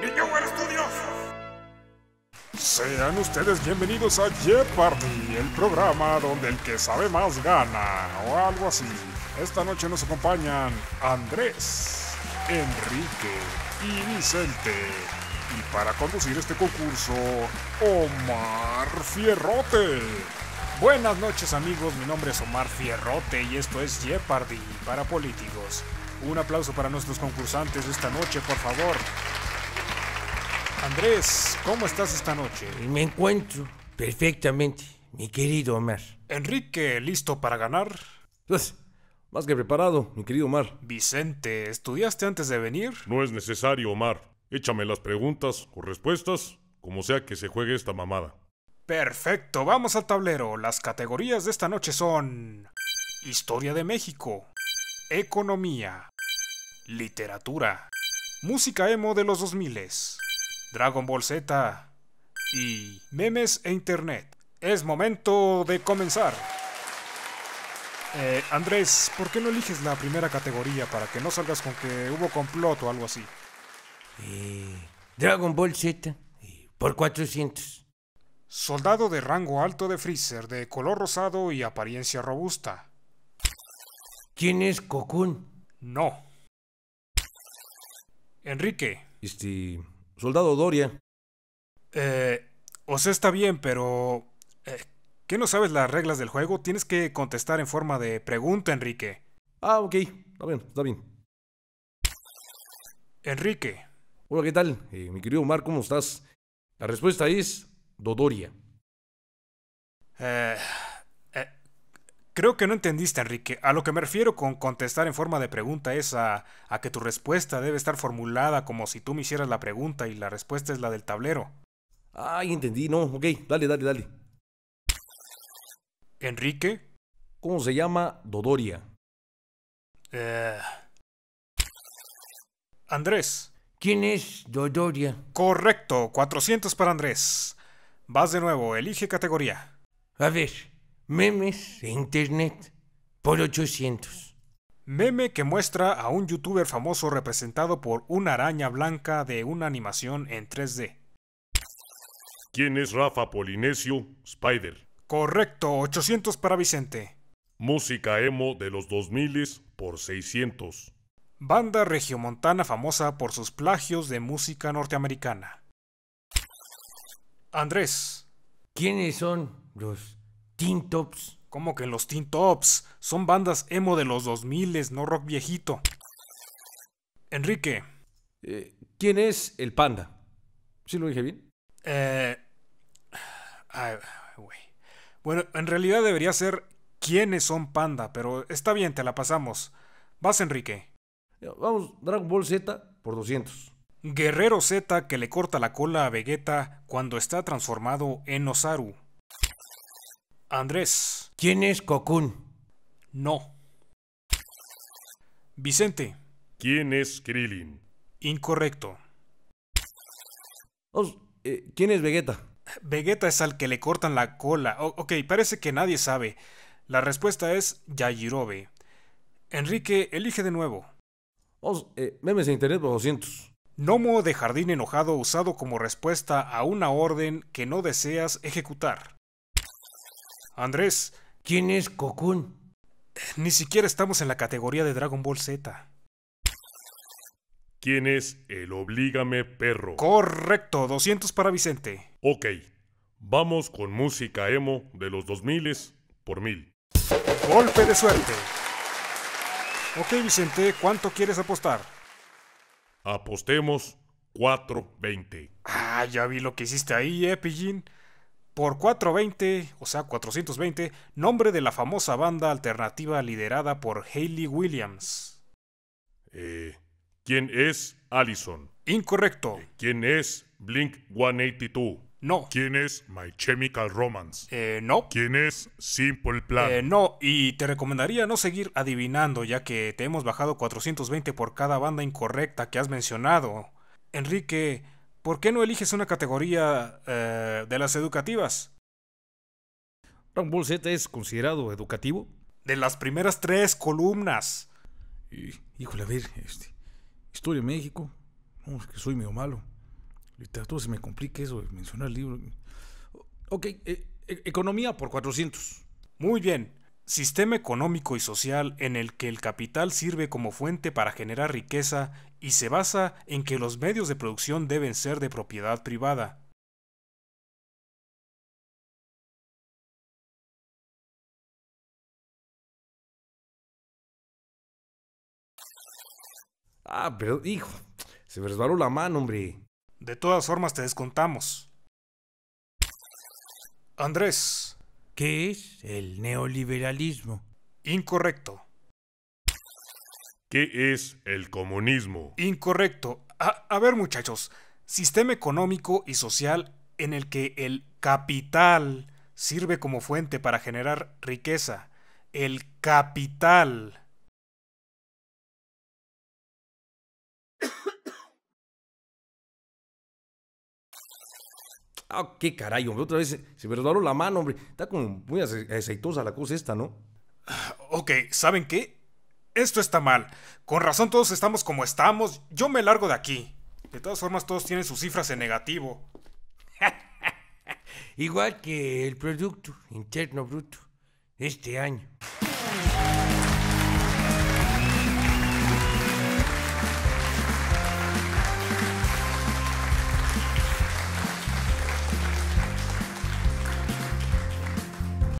Niño Sean ustedes bienvenidos a Jeopardy, el programa donde el que sabe más gana o algo así. Esta noche nos acompañan Andrés, Enrique y Vicente. Y para conducir este concurso, Omar Fierrote. Buenas noches amigos, mi nombre es Omar Fierrote y esto es Jeopardy para políticos. Un aplauso para nuestros concursantes esta noche, por favor. Andrés, ¿cómo estás esta noche? Me encuentro perfectamente, mi querido Omar. Enrique, ¿listo para ganar? Pues, más que preparado, mi querido Omar. Vicente, ¿estudiaste antes de venir? No es necesario, Omar. Échame las preguntas o respuestas, como sea que se juegue esta mamada. Perfecto, vamos al tablero. Las categorías de esta noche son... Historia de México. Economía. Literatura. Música emo de los 2000. Dragon Ball Z y memes e internet. Es momento de comenzar. Eh, Andrés, ¿por qué no eliges la primera categoría para que no salgas con que hubo complot o algo así? Eh, Dragon Ball Z eh, por 400. Soldado de rango alto de Freezer, de color rosado y apariencia robusta. ¿Quién es Cocoon? No. Enrique. Este. Soldado Doria. Eh, o sea, está bien, pero... Eh, ¿Qué no sabes las reglas del juego? Tienes que contestar en forma de pregunta, Enrique. Ah, ok. Está bien, está bien. Enrique. Hola, ¿qué tal? Eh, mi querido Omar, ¿cómo estás? La respuesta es Dodoria. Eh... Creo que no entendiste, Enrique. A lo que me refiero con contestar en forma de pregunta es a, a, que tu respuesta debe estar formulada como si tú me hicieras la pregunta y la respuesta es la del tablero. Ay, entendí, no. Ok, dale, dale, dale. ¿Enrique? ¿Cómo se llama Dodoria? Eh... Andrés. ¿Quién es Dodoria? Correcto, 400 para Andrés. Vas de nuevo, elige categoría. A ver memes de internet por 800. Meme que muestra a un youtuber famoso representado por una araña blanca de una animación en 3D. ¿Quién es Rafa Polinesio? Spider. Correcto, 800 para Vicente. Música emo de los 2000 por 600. Banda regiomontana famosa por sus plagios de música norteamericana. Andrés. ¿Quiénes son los Teen Tops. ¿Cómo que los Teen Tops? Son bandas emo de los 2000, no rock viejito. Enrique. Eh, ¿Quién es el panda? ¿Sí lo dije bien? Eh... Ay, Bueno, en realidad debería ser quiénes son panda, pero está bien, te la pasamos. Vas, Enrique. Vamos, Dragon Ball Z por 200. Guerrero Z que le corta la cola a Vegeta cuando está transformado en Osaru. Andrés. ¿Quién es Cocoon? No. Vicente. ¿Quién es Krillin? Incorrecto. Eh, ¿Quién es Vegeta? Vegeta es al que le cortan la cola. ok, parece que nadie sabe. La respuesta es Yajirobe. Enrique, elige de nuevo. Oh, memes de internet 200. Nomo de jardín enojado usado como respuesta a una orden que no deseas ejecutar. Andrés. ¿Quién es Cocoon? Ni siquiera estamos en la categoría de Dragon Ball Z. ¿Quién es el Oblígame Perro? Correcto, 200 para Vicente. Ok, vamos con música emo de los 2000 por mil. Golpe de suerte. Ok, Vicente, ¿cuánto quieres apostar? Apostemos 4.20. Ah, ya vi lo que hiciste ahí, eh, Pillín por 420, o sea 420, nombre de la famosa banda alternativa liderada por Hayley Williams. Eh, ¿Quién es Allison? Incorrecto. Eh, ¿Quién es Blink 182? No. ¿Quién es My Chemical Romance? Eh, no. ¿Quién es Simple Plan? Eh, no, y te recomendaría no seguir adivinando, ya que te hemos bajado 420 por cada banda incorrecta que has mencionado. Enrique, ¿por qué no eliges una categoría eh, de las educativas? ¿Dragon Z es considerado educativo? De las primeras tres columnas. híjole, a ver, este, Historia de México. No, que soy medio malo. Literatura se me complica eso mencionar el libro. Ok, eh, e, economía por 400. Muy bien. Sistema económico y social en el que el capital sirve como fuente para generar riqueza y se basa en que los medios de producción deben ser de propiedad privada. Ah, pero hijo, se me resbaló la mano, hombre. De todas formas te descontamos. Andrés. ¿Qué es el neoliberalismo? Incorrecto. ¿Qué es el comunismo? Incorrecto. A, ver muchachos, sistema económico y social en el que el capital sirve como fuente para generar riqueza. El capital. Ah, qué caray, hombre. Otra vez se me la mano, hombre. Está como muy aceitosa la cosa esta, ¿no? Ok, ¿saben qué? esto está mal. Con razón todos estamos como estamos. Yo me largo de aquí. De todas formas, todos tienen sus cifras en negativo. Igual que el Producto Interno Bruto este año.